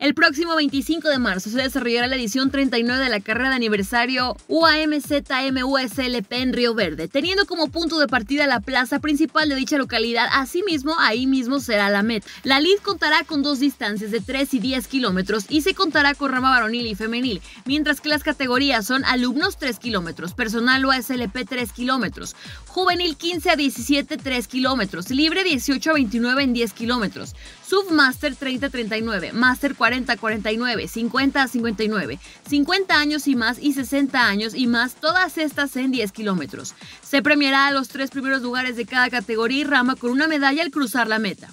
El próximo 25 de marzo se desarrollará la edición 39 de la carrera de aniversario UAMZMUSLP en Río Verde, teniendo como punto de partida la plaza principal de dicha localidad. Asimismo, ahí mismo será la meta. La LID contará con dos distancias de 3 y 10 kilómetros y se contará con rama varonil y femenil, mientras que las categorías son alumnos 3 kilómetros, personal UASLP 3 kilómetros, juvenil 15 a 17 3 kilómetros, libre 18 a 29 en 10 kilómetros, submaster 30 a 39, master 40 40 49, 50 59, 50 años y más y 60 años y más, todas estas en 10 kilómetros. Se premiará a los tres primeros lugares de cada categoría y rama con una medalla al cruzar la meta.